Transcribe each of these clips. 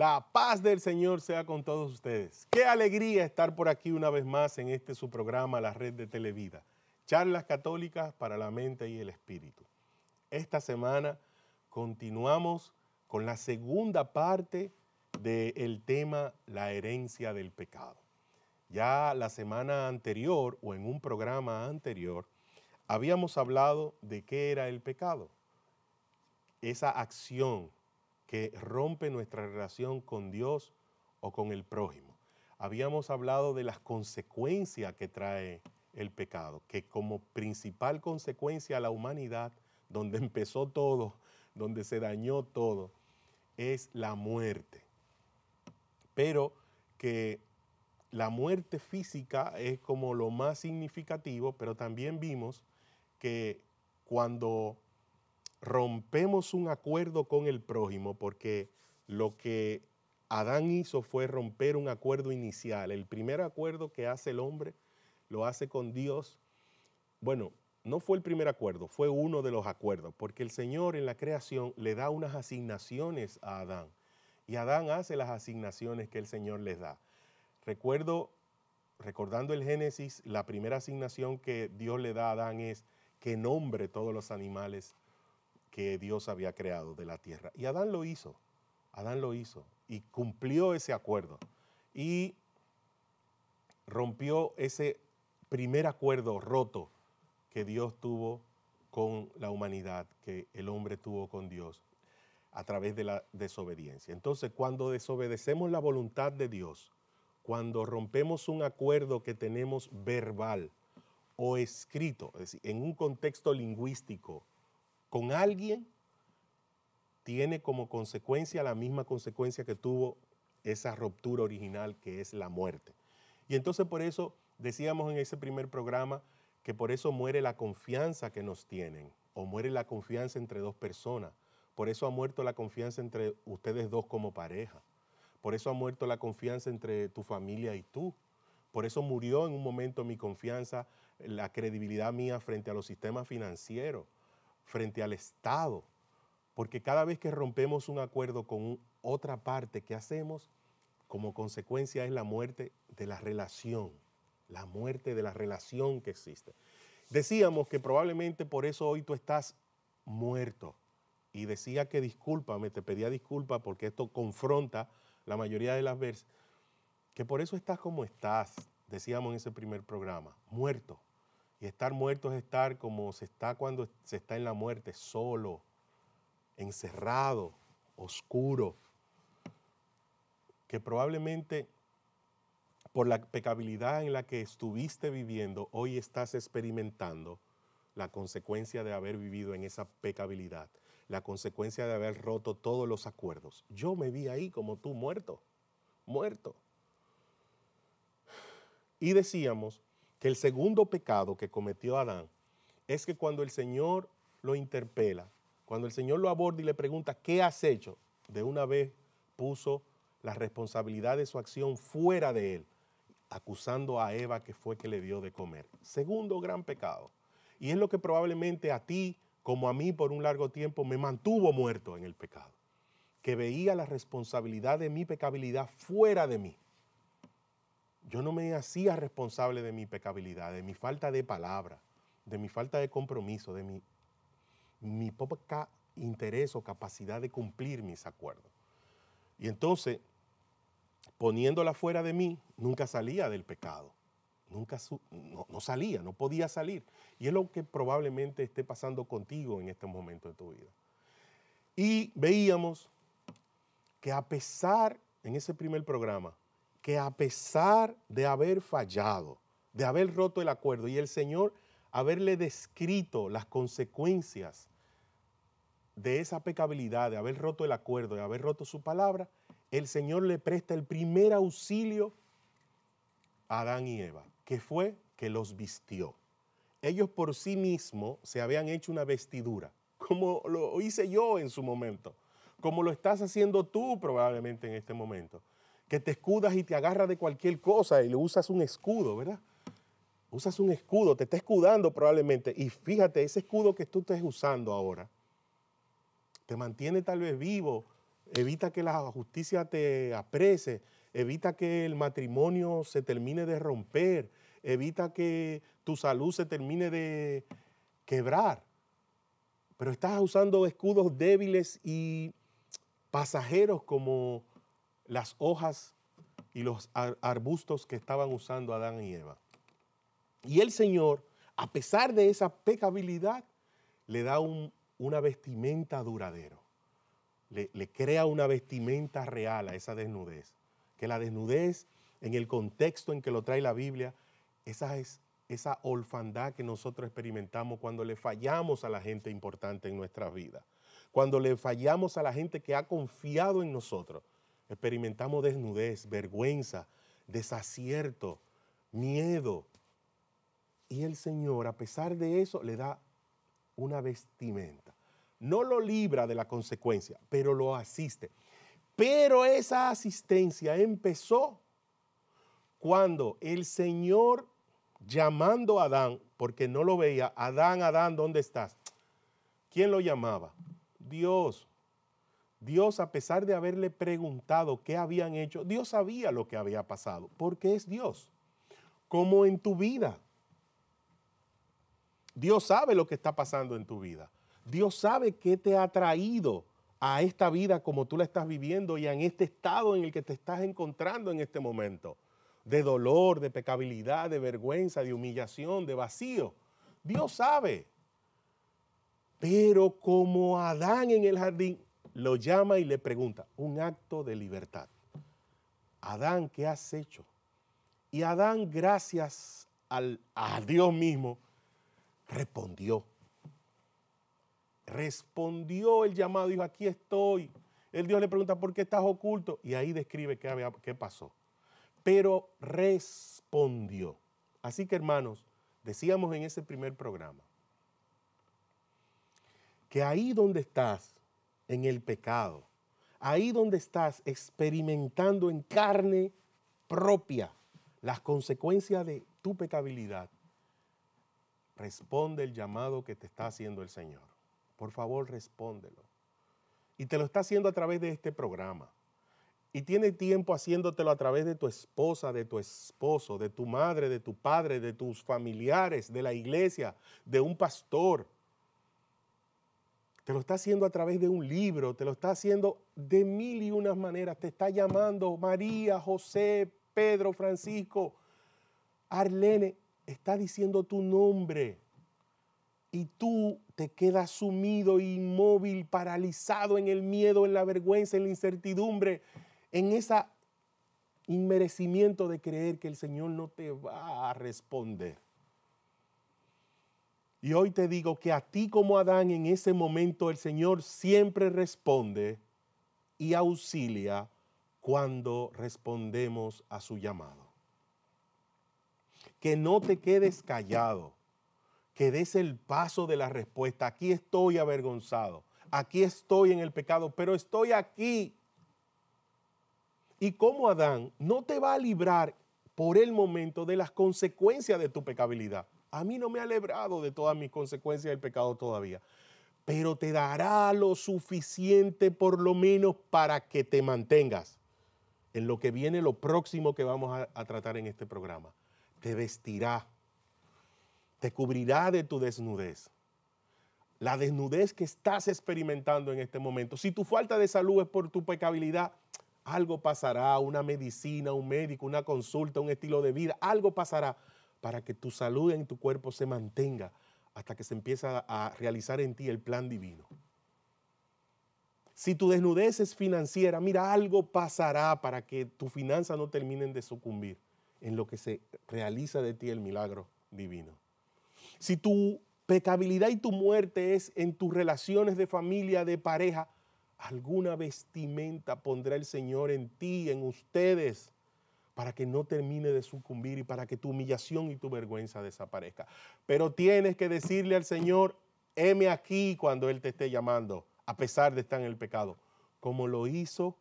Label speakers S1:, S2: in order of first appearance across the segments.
S1: La paz del Señor sea con todos ustedes. Qué alegría estar por aquí una vez más en este su programa, la red de Televida. Charlas católicas para la mente y el espíritu. Esta semana continuamos con la segunda parte del tema la herencia del pecado. Ya la semana anterior o en un programa anterior habíamos hablado de qué era el pecado. Esa acción que rompe nuestra relación con Dios o con el prójimo. Habíamos hablado de las consecuencias que trae el pecado, que como principal consecuencia a la humanidad, donde empezó todo, donde se dañó todo, es la muerte. Pero que la muerte física es como lo más significativo, pero también vimos que cuando rompemos un acuerdo con el prójimo porque lo que Adán hizo fue romper un acuerdo inicial. El primer acuerdo que hace el hombre lo hace con Dios. Bueno, no fue el primer acuerdo, fue uno de los acuerdos, porque el Señor en la creación le da unas asignaciones a Adán y Adán hace las asignaciones que el Señor les da. Recuerdo, recordando el Génesis, la primera asignación que Dios le da a Adán es que nombre todos los animales que Dios había creado de la tierra. Y Adán lo hizo, Adán lo hizo y cumplió ese acuerdo y rompió ese primer acuerdo roto que Dios tuvo con la humanidad, que el hombre tuvo con Dios a través de la desobediencia. Entonces, cuando desobedecemos la voluntad de Dios, cuando rompemos un acuerdo que tenemos verbal o escrito, es decir, en un contexto lingüístico, con alguien tiene como consecuencia la misma consecuencia que tuvo esa ruptura original que es la muerte. Y entonces por eso decíamos en ese primer programa que por eso muere la confianza que nos tienen o muere la confianza entre dos personas. Por eso ha muerto la confianza entre ustedes dos como pareja. Por eso ha muerto la confianza entre tu familia y tú. Por eso murió en un momento mi confianza, la credibilidad mía frente a los sistemas financieros frente al Estado, porque cada vez que rompemos un acuerdo con otra parte, que hacemos? Como consecuencia es la muerte de la relación, la muerte de la relación que existe. Decíamos que probablemente por eso hoy tú estás muerto. Y decía que discúlpame, te pedía disculpa porque esto confronta la mayoría de las veces. Que por eso estás como estás, decíamos en ese primer programa, muerto. Y estar muerto es estar como se está cuando se está en la muerte, solo, encerrado, oscuro, que probablemente por la pecabilidad en la que estuviste viviendo, hoy estás experimentando la consecuencia de haber vivido en esa pecabilidad, la consecuencia de haber roto todos los acuerdos. Yo me vi ahí como tú muerto, muerto. Y decíamos que el segundo pecado que cometió Adán es que cuando el Señor lo interpela, cuando el Señor lo aborda y le pregunta, ¿qué has hecho? De una vez puso la responsabilidad de su acción fuera de él, acusando a Eva que fue que le dio de comer. Segundo gran pecado. Y es lo que probablemente a ti, como a mí por un largo tiempo, me mantuvo muerto en el pecado, que veía la responsabilidad de mi pecabilidad fuera de mí yo no me hacía responsable de mi pecabilidad, de mi falta de palabra, de mi falta de compromiso, de mi, mi poca interés o capacidad de cumplir mis acuerdos. Y entonces, poniéndola fuera de mí, nunca salía del pecado. Nunca no, salía, no podía salir. Y es lo que probablemente esté pasando contigo en este momento de tu vida. Y veíamos que a pesar, en ese primer programa, que a pesar de haber fallado, de haber roto el acuerdo y el Señor haberle descrito las consecuencias de esa pecabilidad, de haber roto el acuerdo, de haber roto su palabra, el Señor le presta el primer auxilio a Adán y Eva, que fue que los vistió. Ellos por sí mismos se habían hecho una vestidura, como lo hice yo en su momento, como lo estás haciendo tú probablemente en este momento que te escudas y te agarras de cualquier cosa y le usas un escudo, ¿verdad? Usas un escudo, te está escudando probablemente. Y fíjate, ese escudo que tú estés usando ahora te mantiene tal vez vivo, evita que la justicia te aprese, evita que el matrimonio se termine de romper, evita que tu salud se termine de quebrar. Pero estás usando escudos débiles y pasajeros como las hojas y los arbustos que estaban usando Adán y Eva. Y el Señor, a pesar de esa pecabilidad, le da una vestimenta duradero. Le, crea una vestimenta real a esa desnudez. Que la desnudez, en el contexto en que lo trae la Biblia, esa es esa orfandad que nosotros experimentamos cuando le fallamos a la gente importante en nuestra vida, cuando le fallamos a la gente que ha confiado en nosotros, Experimentamos desnudez, vergüenza, desacierto, miedo. Y el Señor, a pesar de eso, le da una vestimenta. No lo libra de la consecuencia, pero lo asiste. Pero esa asistencia empezó cuando el Señor, llamando a Adán, porque no lo veía, Adán, Adán, ¿dónde estás? ¿Quién lo llamaba? Dios. Dios, a pesar de haberle preguntado qué habían hecho, Dios sabía lo que había pasado, porque es Dios. Como en tu vida. Dios sabe lo que está pasando en tu vida. Dios sabe qué te ha traído a esta vida como tú la estás viviendo y en este estado en el que te estás encontrando en este momento. De dolor, de pecabilidad, de vergüenza, de humillación, de vacío. Dios sabe. Pero como Adán en el jardín, lo llama y le pregunta, un acto de libertad. Adán, ¿qué has hecho? Y Adán, gracias al, a Dios mismo, respondió. Respondió el llamado, dijo, aquí estoy. El Dios le pregunta, ¿por qué estás oculto? Y ahí describe qué pasó. Pero respondió. Así que hermanos, decíamos en ese primer programa, que ahí donde estás, en el pecado. Ahí donde estás experimentando en carne propia las consecuencias de tu pecabilidad, responde el llamado que te está haciendo el Señor. Por favor, respóndelo. Y te lo está haciendo a través de este programa. Y tiene tiempo haciéndotelo a través de tu esposa, de tu esposo, de tu madre, de tu padre, de tus familiares, de la iglesia, de un pastor, te lo está haciendo a través de un libro, te lo está haciendo de mil y unas maneras. Te está llamando María, José, Pedro, Francisco, Arlene. Está diciendo tu nombre. Y tú te quedas sumido, inmóvil, paralizado en el miedo, en la vergüenza, en la incertidumbre, en ese inmerecimiento de creer que el Señor no te va a responder. Y hoy te digo que a ti como Adán en ese momento el Señor siempre responde y auxilia cuando respondemos a su llamado. Que no te quedes callado, que des el paso de la respuesta. Aquí estoy avergonzado, aquí estoy en el pecado, pero estoy aquí. Y como Adán, no te va a librar por el momento de las consecuencias de tu pecabilidad. A mí no me ha librado de todas mis consecuencias del pecado todavía, pero te dará lo suficiente por lo menos para que te mantengas en lo que viene, lo próximo que vamos a, a tratar en este programa. Te vestirá, te cubrirá de tu desnudez la desnudez que estás experimentando en este momento. Si tu falta de salud es por tu pecabilidad, algo pasará, una medicina, un médico, una consulta, un estilo de vida, algo pasará para que tu salud en tu cuerpo se mantenga hasta que se empieza a realizar en ti el plan divino. Si tu desnudez es financiera, mira, algo pasará para que tus finanzas no terminen de sucumbir en lo que se realiza de ti el milagro divino. Si tu pecabilidad y tu muerte es en tus relaciones de familia, de pareja, alguna vestimenta pondrá el Señor en ti, en ustedes, para que no termine de sucumbir y para que tu humillación y tu vergüenza desaparezca. Pero tienes que decirle al Señor, heme aquí cuando Él te esté llamando, a pesar de estar en el pecado, como lo hizo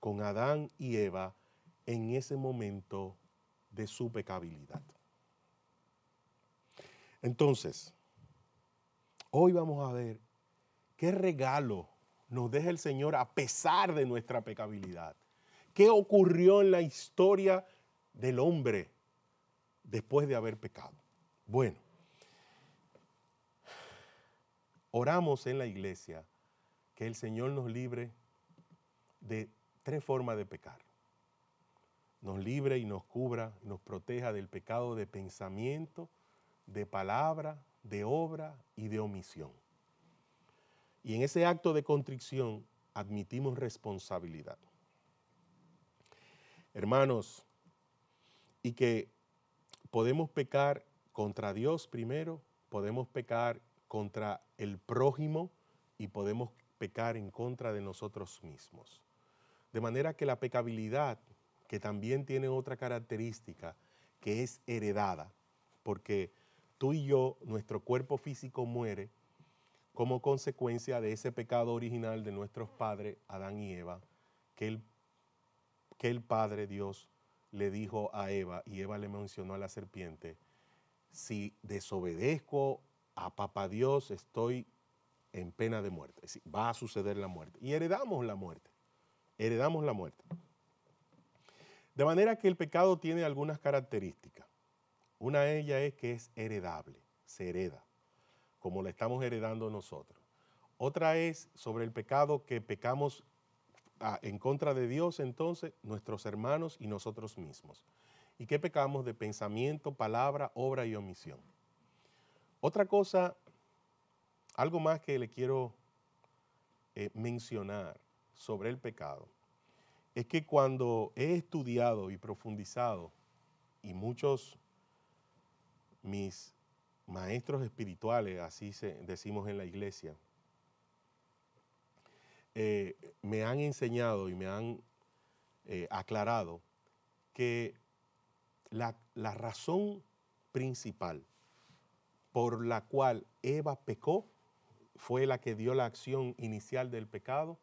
S1: con Adán y Eva en ese momento de su pecabilidad. Entonces, hoy vamos a ver qué regalo nos deja el Señor a pesar de nuestra pecabilidad qué ocurrió en la historia del hombre después de haber pecado. Bueno, oramos en la iglesia que el Señor nos libre de tres formas de pecar. Nos libre y nos cubra, nos proteja del pecado de pensamiento, de palabra, de obra y de omisión. Y en ese acto de contrición admitimos responsabilidad. Hermanos, y que podemos pecar contra Dios primero, podemos pecar contra el prójimo y podemos pecar en contra de nosotros mismos. De manera que la pecabilidad, que también tiene otra característica, que es heredada, porque tú y yo, nuestro cuerpo físico muere como consecuencia de ese pecado original de nuestros padres, Adán y Eva, que Él que el Padre Dios le dijo a Eva, y Eva le mencionó a la serpiente, si desobedezco a Papá Dios estoy en pena de muerte, es decir, va a suceder la muerte. Y heredamos la muerte, heredamos la muerte. De manera que el pecado tiene algunas características. Una de ellas es que es heredable, se hereda, como la estamos heredando nosotros. Otra es sobre el pecado que pecamos en contra de Dios entonces nuestros hermanos y nosotros mismos. ¿Y qué pecamos de pensamiento, palabra, obra y omisión? Otra cosa, algo más que le quiero eh, mencionar sobre el pecado, es que cuando he estudiado y profundizado, y muchos mis maestros espirituales, así decimos en la iglesia, eh, me han enseñado y me han eh, aclarado que la, la razón principal por la cual Eva pecó fue la que dio la acción inicial del pecado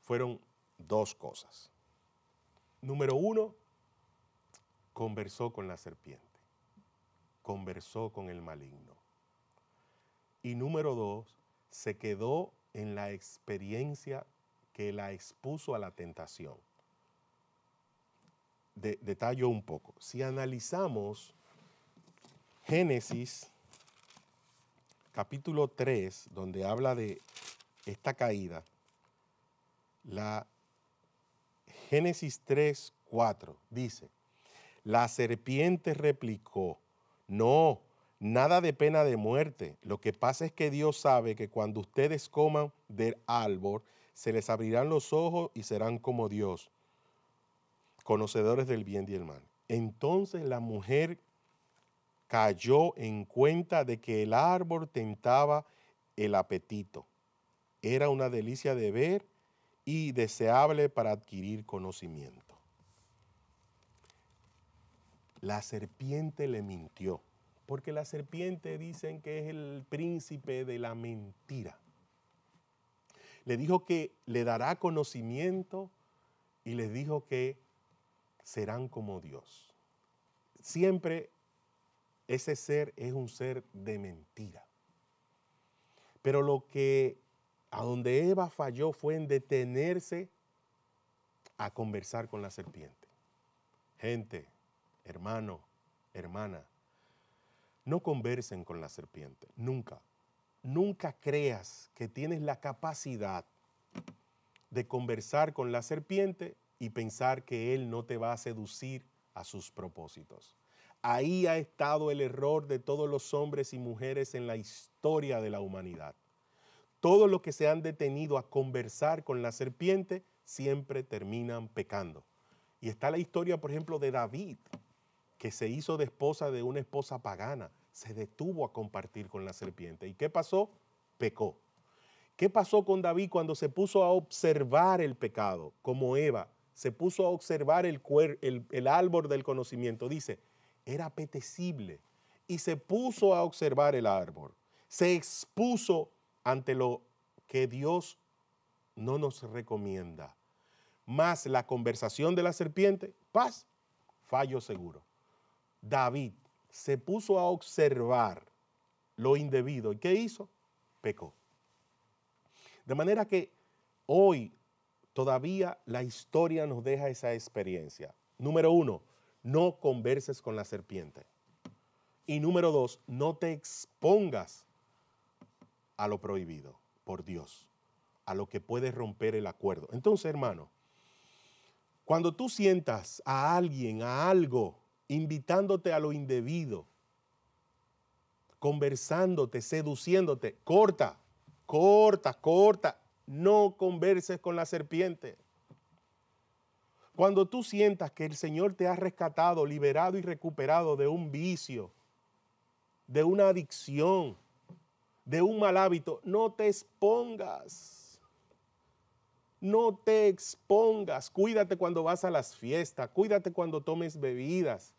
S1: fueron dos cosas. Número uno, conversó con la serpiente, conversó con el maligno. Y número dos, se quedó en la experiencia que la expuso a la tentación. detallo un poco. Si analizamos Génesis capítulo 3, donde habla de esta caída, la Génesis 3, 4 dice, la serpiente replicó, no, Nada de pena de muerte. Lo que pasa es que Dios sabe que cuando ustedes coman del árbol, se les abrirán los ojos y serán como Dios, conocedores del bien y el mal. Entonces la mujer cayó en cuenta de que el árbol tentaba el apetito. Era una delicia de ver y deseable para adquirir conocimiento. La serpiente le mintió. Porque la serpiente dicen que es el príncipe de la mentira. Le dijo que le dará conocimiento y les dijo que serán como Dios. Siempre ese ser es un ser de mentira. Pero lo que a donde Eva falló fue en detenerse a conversar con la serpiente. Gente, hermano, hermana, no conversen con la serpiente, nunca. Nunca creas que tienes la capacidad de conversar con la serpiente y pensar que él no te va a seducir a sus propósitos. Ahí ha estado el error de todos los hombres y mujeres en la historia de la humanidad. Todos los que se han detenido a conversar con la serpiente siempre terminan pecando. Y está la historia, por ejemplo, de David, que se hizo de esposa de una esposa pagana, se detuvo a compartir con la serpiente. ¿Y qué pasó? Pecó. ¿Qué pasó con David cuando se puso a observar el pecado, como Eva? Se puso a observar el, árbol del conocimiento. Dice, era apetecible. Y se puso a observar el árbol. Se expuso ante lo que Dios no nos recomienda. Más la conversación de la serpiente, paz, fallo seguro. David se puso a observar lo indebido. ¿Y qué hizo? Pecó. De manera que hoy todavía la historia nos deja esa experiencia. Número uno, no converses con la serpiente. Y número dos, no te expongas a lo prohibido por Dios, a lo que puede romper el acuerdo. Entonces, hermano, cuando tú sientas a alguien, a algo invitándote a lo indebido, conversándote, seduciéndote. Corta, corta, corta. No converses con la serpiente. Cuando tú sientas que el Señor te ha rescatado, liberado y recuperado de un vicio, de una adicción, de un mal hábito, no te expongas. No te expongas. Cuídate cuando vas a las fiestas, cuídate cuando tomes bebidas,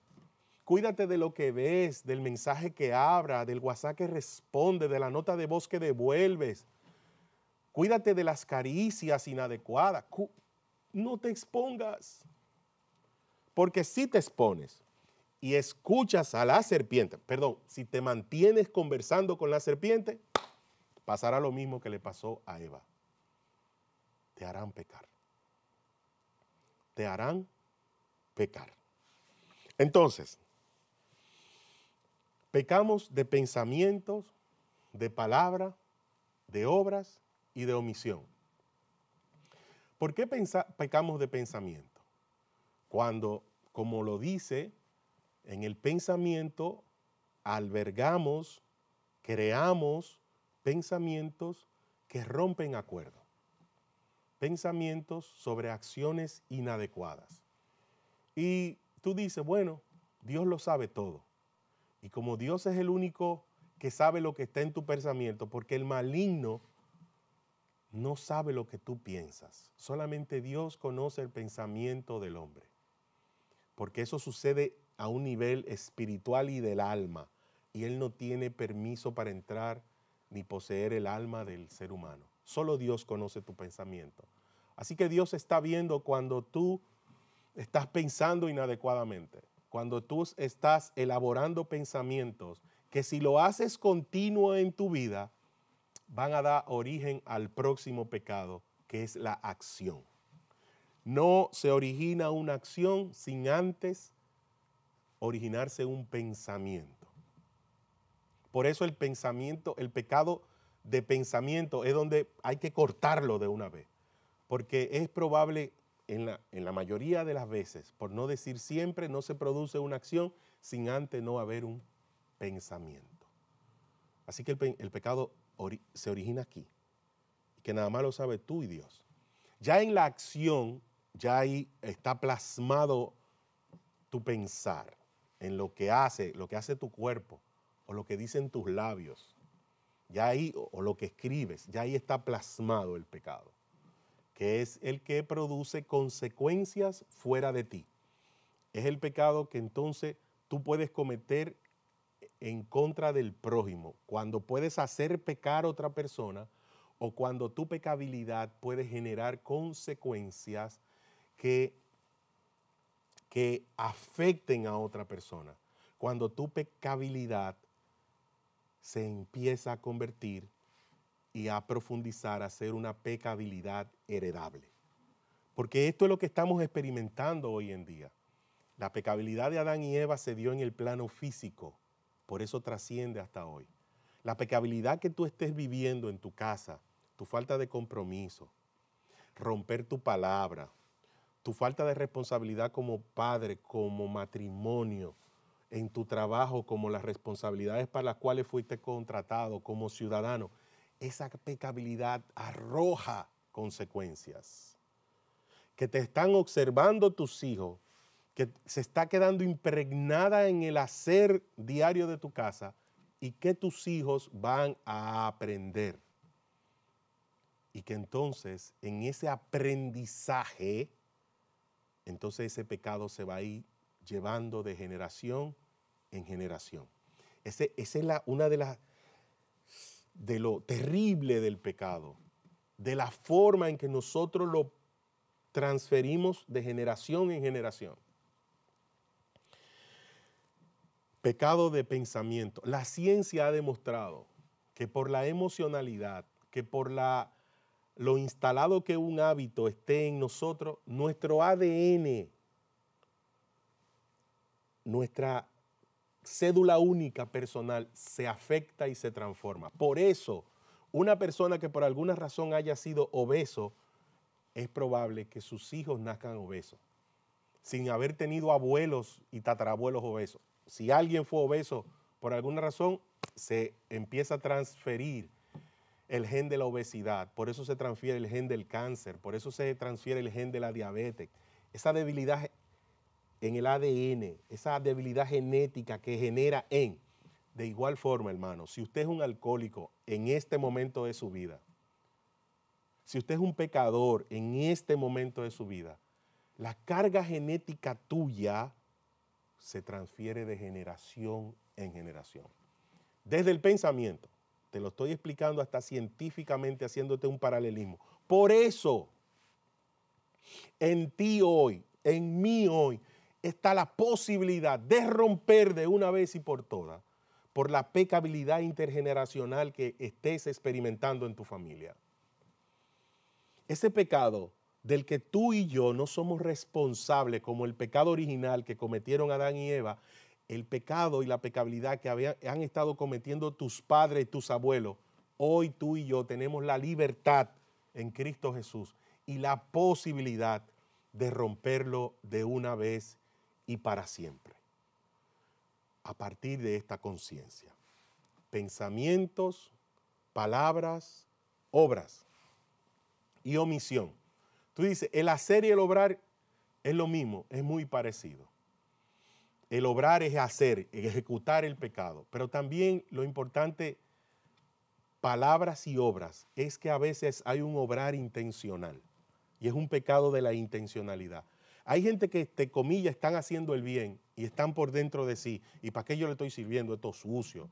S1: Cuídate de lo que ves, del mensaje que abra, del WhatsApp que responde, de la nota de voz que devuelves. Cuídate de las caricias inadecuadas. No te expongas. Porque si te expones y escuchas a la serpiente, perdón, si te mantienes conversando con la serpiente, pasará lo mismo que le pasó a Eva. Te harán pecar. Te harán pecar. Entonces, Pecamos de pensamientos, de palabra, de obras y de omisión. ¿Por qué pecamos de pensamiento? Cuando, como lo dice, en el pensamiento albergamos, creamos pensamientos que rompen acuerdo, pensamientos sobre acciones inadecuadas. Y tú dices, bueno, Dios lo sabe todo. Y como Dios es el único que sabe lo que está en tu pensamiento, porque el maligno no sabe lo que tú piensas. Solamente Dios conoce el pensamiento del hombre. Porque eso sucede a un nivel espiritual y del alma. Y Él no tiene permiso para entrar ni poseer el alma del ser humano. Solo Dios conoce tu pensamiento. Así que Dios está viendo cuando tú estás pensando inadecuadamente cuando tú estás elaborando pensamientos que si lo haces continuo en tu vida, van a dar origen al próximo pecado, que es la acción. No se origina una acción sin antes originarse un pensamiento. Por eso el pensamiento, el pecado de pensamiento es donde hay que cortarlo de una vez, porque es probable en la, mayoría de las veces, por no decir siempre, no se produce una acción sin antes no haber un pensamiento. Así que el, pecado se origina aquí, que nada más lo sabes tú y Dios. Ya en la acción, ya ahí está plasmado tu pensar, en lo que hace, lo que hace tu cuerpo, o lo que dicen tus labios, ya ahí, o lo que escribes, ya ahí está plasmado el pecado que es el que produce consecuencias fuera de ti. Es el pecado que entonces tú puedes cometer en contra del prójimo, cuando puedes hacer pecar a otra persona o cuando tu pecabilidad puede generar consecuencias que, que afecten a otra persona, cuando tu pecabilidad se empieza a convertir y a profundizar, a ser una pecabilidad heredable. Porque esto es lo que estamos experimentando hoy en día. La pecabilidad de Adán y Eva se dio en el plano físico, por eso trasciende hasta hoy. La pecabilidad que tú estés viviendo en tu casa, tu falta de compromiso, romper tu palabra, tu falta de responsabilidad como padre, como matrimonio, en tu trabajo, como las responsabilidades para las cuales fuiste contratado como ciudadano, esa pecabilidad arroja consecuencias. Que te están observando tus hijos, que se está quedando impregnada en el hacer diario de tu casa y que tus hijos van a aprender. Y que entonces en ese aprendizaje, entonces ese pecado se va a ir llevando de generación en generación. Ese, esa es la, una de las de lo terrible del pecado, de la forma en que nosotros lo transferimos de generación en generación. Pecado de pensamiento. La ciencia ha demostrado que por la emocionalidad, que por la, lo instalado que un hábito esté en nosotros, nuestro ADN, nuestra cédula única personal se afecta y se transforma. Por eso, una persona que por alguna razón haya sido obeso, es probable que sus hijos nazcan obesos, sin haber tenido abuelos y tatarabuelos obesos. Si alguien fue obeso por alguna razón, se empieza a transferir el gen de la obesidad, por eso se transfiere el gen del cáncer, por eso se transfiere el gen de la diabetes. Esa debilidad en el ADN, esa debilidad genética que genera en. De igual forma, hermano, si usted es un alcohólico en este momento de su vida, si usted es un pecador en este momento de su vida, la carga genética tuya se transfiere de generación en generación. Desde el pensamiento, te lo estoy explicando hasta científicamente haciéndote un paralelismo. Por eso, en ti hoy, en mí hoy, está la posibilidad de romper de una vez y por todas por la pecabilidad intergeneracional que estés experimentando en tu familia. Ese pecado del que tú y yo no somos responsables, como el pecado original que cometieron Adán y Eva, el pecado y la pecabilidad que han estado cometiendo tus padres y tus abuelos, hoy tú y yo tenemos la libertad en Cristo Jesús y la posibilidad de romperlo de una vez y para siempre. A partir de esta conciencia. Pensamientos, palabras, obras y omisión. Tú dices, el hacer y el obrar es lo mismo, es muy parecido. El obrar es hacer, ejecutar el pecado, pero también lo importante, palabras y obras, es que a veces hay un obrar intencional y es un pecado de la intencionalidad. Hay gente que, te comillas, están haciendo el bien y están por dentro de sí. ¿Y para qué yo le estoy sirviendo esto sucio?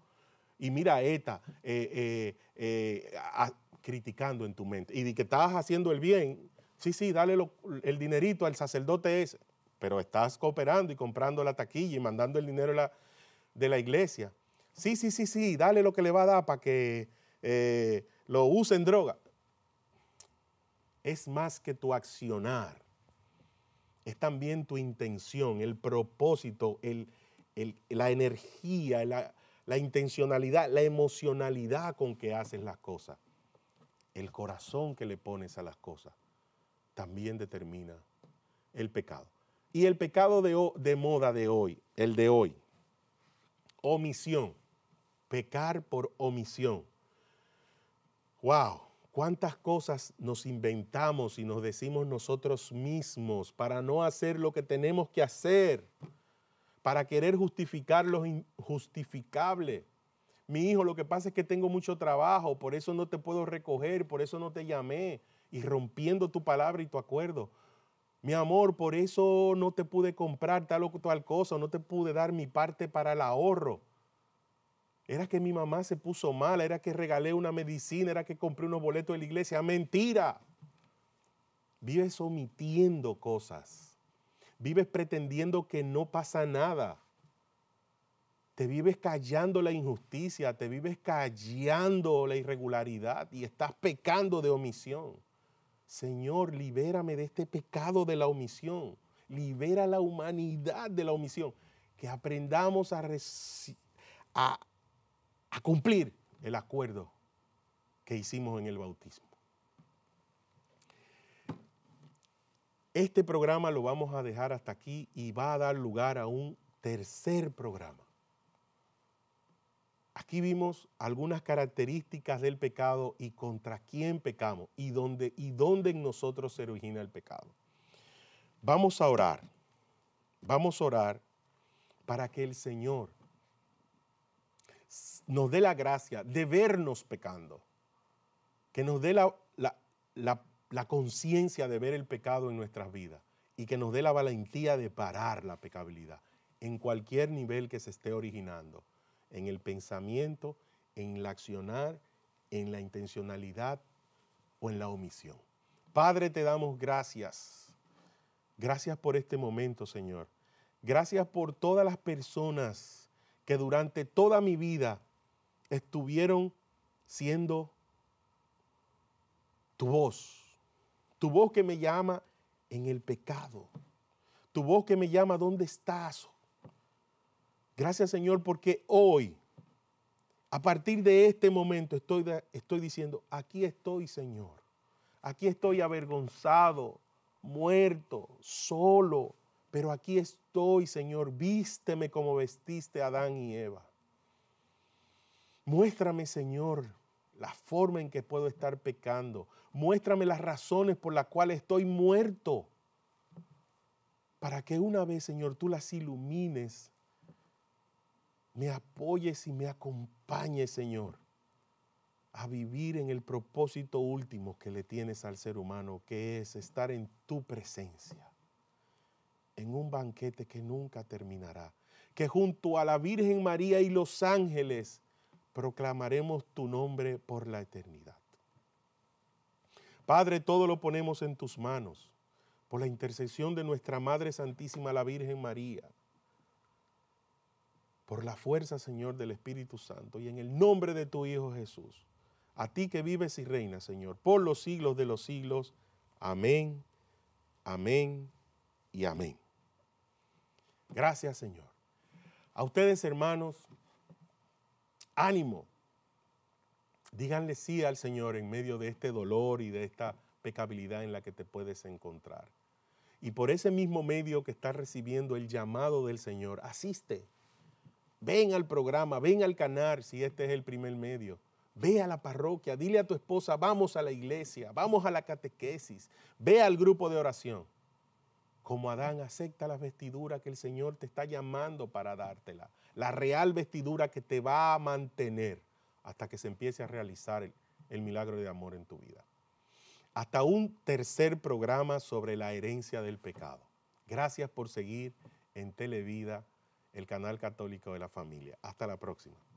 S1: Y mira eh, eh, eh, a ETA criticando en tu mente. Y de que estás haciendo el bien, sí, sí, dale el dinerito al sacerdote ese, pero estás cooperando y comprando la taquilla y mandando el dinero de la iglesia. Sí, sí, sí, sí, dale lo que le va a dar para que lo use en droga. Es más que tu accionar es también tu intención, el propósito, el, la energía, la, intencionalidad, la emocionalidad con que haces las cosas, el corazón que le pones a las cosas, también determina el pecado. Y el pecado de, de moda de hoy, el de hoy, omisión, pecar por omisión. ¡Wow! ¿Cuántas cosas nos inventamos y nos decimos nosotros mismos para no hacer lo que tenemos que hacer? Para querer justificar lo injustificable. Mi hijo, lo que pasa es que tengo mucho trabajo, por eso no te puedo recoger, por eso no te llamé. Y rompiendo tu palabra y tu acuerdo. Mi amor, por eso no te pude comprar tal o tal cosa, no te pude dar mi parte para el ahorro. Era que mi mamá se puso mala, era que regalé una medicina, era que compré unos boletos de la iglesia. Mentira. Vives omitiendo cosas. Vives pretendiendo que no pasa nada. Te vives callando la injusticia, te vives callando la irregularidad y estás pecando de omisión. Señor, libérame de este pecado de la omisión. Libera la humanidad de la omisión. Que aprendamos a, a, a cumplir el acuerdo que hicimos en el bautismo. Este programa lo vamos a dejar hasta aquí y va a dar lugar a un tercer programa. Aquí vimos algunas características del pecado y contra quién pecamos y dónde, y dónde en nosotros se origina el pecado. Vamos a orar, vamos a orar para que el Señor nos dé la gracia de vernos pecando, que nos dé la, conciencia de ver el pecado en nuestras vidas y que nos dé la valentía de parar la pecabilidad en cualquier nivel que se esté originando, en el pensamiento, en el accionar, en la intencionalidad o en la omisión. Padre, te damos gracias. Gracias por este momento, Señor. Gracias por todas las personas que durante toda mi vida estuvieron siendo tu voz, tu voz que me llama en el pecado, tu voz que me llama dónde estás. Gracias Señor porque hoy, a partir de este momento, estoy, estoy diciendo, aquí estoy Señor, aquí estoy avergonzado, muerto, solo, pero aquí estoy, Señor, vísteme como vestiste a Adán y Eva. Muéstrame, Señor, la forma en que puedo estar pecando. Muéstrame las razones por las cuales estoy muerto. Para que una vez, Señor, tú las ilumines, me apoyes y me acompañes, Señor, a vivir en el propósito último que le tienes al ser humano, que es estar en tu presencia en un banquete que nunca terminará, que junto a la Virgen María y los ángeles proclamaremos tu nombre por la eternidad. Padre, todo lo ponemos en tus manos por la intercesión de nuestra Madre Santísima, la Virgen María, por la fuerza, Señor, del Espíritu Santo y en el nombre de tu Hijo Jesús, a ti que vives y reinas, Señor, por los siglos de los siglos. Amén, amén y amén. Gracias Señor. A ustedes hermanos, ánimo. Díganle sí al Señor en medio de este dolor y de esta pecabilidad en la que te puedes encontrar. Y por ese mismo medio que estás recibiendo el llamado del Señor, asiste. Ven al programa, ven al canal si este es el primer medio. Ve a la parroquia, dile a tu esposa, vamos a la iglesia, vamos a la catequesis, ve al grupo de oración como Adán, acepta la vestidura que el Señor te está llamando para dártela, la real vestidura que te va a mantener hasta que se empiece a realizar el, el milagro de amor en tu vida. Hasta un tercer programa sobre la herencia del pecado. Gracias por seguir en Televida, el canal católico de la familia. Hasta la próxima.